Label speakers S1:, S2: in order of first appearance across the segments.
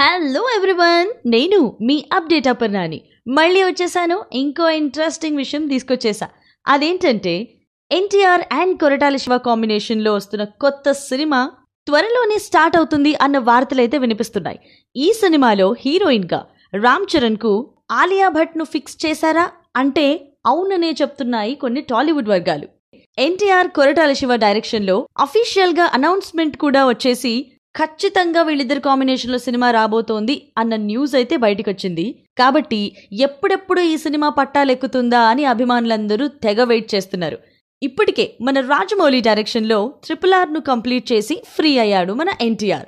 S1: hello everyone నేను మీ update అపర్ణాని మళ్ళీ వచ్చేసాను ఇంకో ఇంట్రెస్టింగ్ విషయం తీసుకొచ్చేసా అదేంటంటే ఎన్టీఆర్ అండ్ కొరటాల శివ కాంబినేషన్లో వస్తున్న కొత్త సినిమా త్వరలోనే స్టార్ట్ అవుతుంది అన్న వార్తలైతే వినిపిస్తున్నాయి ఈ సినిమాలో హీరోయిన్గా రామ్ చరణ్కు ఆలియా భట్ను ఫిక్స్ చేశారా అంటే అవుననే చెప్తున్నాయి కొన్ని టాలీవుడ్ వర్గాలు ఎన్టీఆర్ కొరటాల శివ డైరెక్షన్లో అఫీషియల్గా అనౌన్స్మెంట్ కూడా వచ్చేసి ఖచ్చితంగా వీళ్ళిద్దరు కాంబినేషన్లో సినిమా రాబోతోంది అన్న న్యూస్ అయితే బయటకు వచ్చింది కాబట్టి ఎప్పుడెప్పుడు ఈ సినిమా పట్టాలెక్కుతుందా అని అభిమానులందరూ తెగ వెయిట్ చేస్తున్నారు ఇప్పటికే మన రాజమౌళి డైరెక్షన్లో ట్రిపుల్ ఆర్ను కంప్లీట్ చేసి ఫ్రీ అయ్యాడు మన ఎన్టీఆర్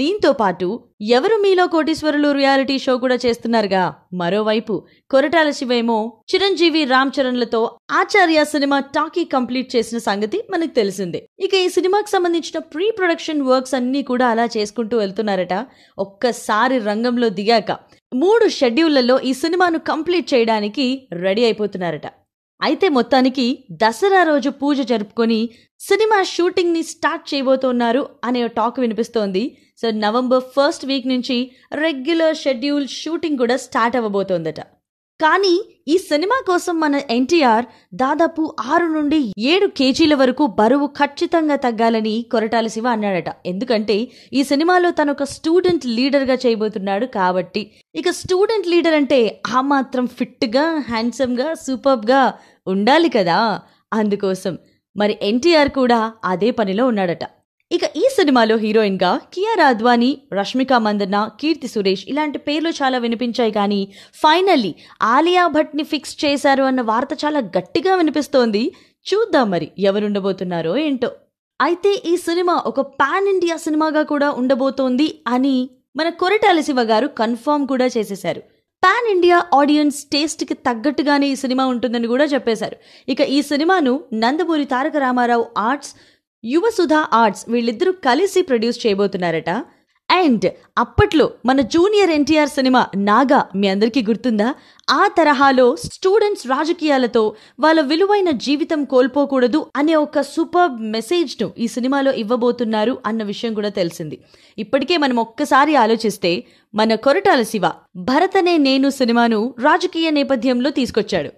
S1: దీంతో పాటు ఎవరు మీలో కోటీశ్వరులు రియాలిటీ షో కూడా చేస్తున్నారుగా మరోవైపు కొరటాల శివేమో చిరంజీవి రామ్ చరణ్లతో ఆచార్య సినిమా టాకీ కంప్లీట్ చేసిన సంగతి మనకు తెలిసిందే ఇక ఈ సినిమాకి సంబంధించిన ప్రీ ప్రొడక్షన్ వర్క్స్ అన్నీ కూడా అలా చేసుకుంటూ వెళ్తున్నారట ఒక్కసారి రంగంలో దిగాక మూడు షెడ్యూళ్లలో ఈ సినిమాను కంప్లీట్ చేయడానికి రెడీ అయిపోతున్నారట అయితే మొత్తానికి దసరా రోజు పూజ జరుపుకొని సినిమా షూటింగ్ని స్టార్ట్ చేయబోతున్నారు అనే టాక్ వినిపిస్తోంది సో నవంబర్ ఫస్ట్ వీక్ నుంచి రెగ్యులర్ షెడ్యూల్ షూటింగ్ కూడా స్టార్ట్ అవ్వబోతోందట కానీ ఈ సినిమా కోసం మన ఎన్టీఆర్ దాదాపు ఆరు నుండి ఏడు కేజీల వరకు బరువు ఖచ్చితంగా తగ్గాలని కొరటాల శివ అన్నాడట ఎందుకంటే ఈ సినిమాలో తను ఒక స్టూడెంట్ లీడర్గా చేయబోతున్నాడు కాబట్టి ఇక స్టూడెంట్ లీడర్ అంటే ఆ మాత్రం ఫిట్గా హ్యాండ్సమ్గా గా ఉండాలి కదా అందుకోసం మరి ఎన్టీఆర్ కూడా అదే పనిలో ఉన్నాడట ఇక ఈ సినిమాలో హీరోయిన్గా కియా రాద్వాని రష్మిక మందన్న కీర్తి సురేష్ ఇలాంటి పేర్లు చాలా వినిపించాయి కానీ ఫైనల్లీ ఆలియా భట్ని ఫిక్స్ చేశారు అన్న వార్త చాలా గట్టిగా వినిపిస్తోంది చూద్దాం మరి ఎవరుండబోతున్నారో ఏంటో అయితే ఈ సినిమా ఒక పాన్ ఇండియా సినిమాగా కూడా ఉండబోతోంది అని మన కొరటాల శివ గారు కన్ఫర్మ్ కూడా చేసేశారు పాన్ ఇండియా ఆడియన్స్ టేస్ట్కి తగ్గట్టుగానే ఈ సినిమా ఉంటుందని కూడా చెప్పేశారు ఇక ఈ సినిమాను నందమూరి తారక రామారావు ఆర్ట్స్ యువసుధ ఆర్ట్స్ వీళ్ళిద్దరూ కలిసి ప్రొడ్యూస్ చేయబోతున్నారట అండ్ అప్పట్లో మన జూనియర్ ఎన్టీఆర్ సినిమా నాగా మీ అందరికీ గుర్తుందా ఆ తరహాలో స్టూడెంట్స్ రాజకీయాలతో వాళ్ళ విలువైన జీవితం కోల్పోకూడదు అనే ఒక సూపర్ మెసేజ్ను ఈ సినిమాలో ఇవ్వబోతున్నారు అన్న విషయం కూడా తెలిసింది ఇప్పటికే మనం ఒక్కసారి ఆలోచిస్తే మన కొరటాల శివ భరతనే నేను సినిమాను రాజకీయ నేపథ్యంలో తీసుకొచ్చాడు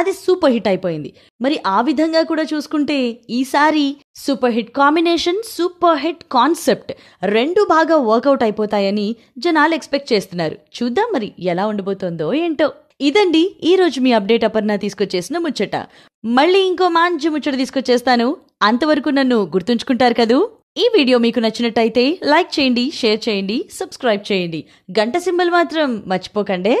S1: అది సూపర్ హిట్ అయిపోయింది మరి ఆ విధంగా కూడా చూసుకుంటే ఈసారి super hit combination super hit concept రెండు బాగా వర్కౌట్ అయిపోతాయని జనాలు ఎక్స్పెక్ట్ చేస్తున్నారు చూద్దాం మరి ఎలా ఉండబోతోందో ఏంటో ఇదండి ఈ రోజు మీ అప్డేట్ అపర్ణ తీసుకొచ్చేసిన ముచ్చట మళ్ళీ ఇంకో మంచి ముచ్చట తీసుకొచ్చేస్తాను అంతవరకు నన్ను గుర్తుంచుకుంటారు కదూ ఈ వీడియో మీకు నచ్చినట్టయితే లైక్ చేయండి షేర్ చేయండి సబ్స్క్రైబ్ చేయండి గంట సింబల్ మాత్రం మర్చిపోకండి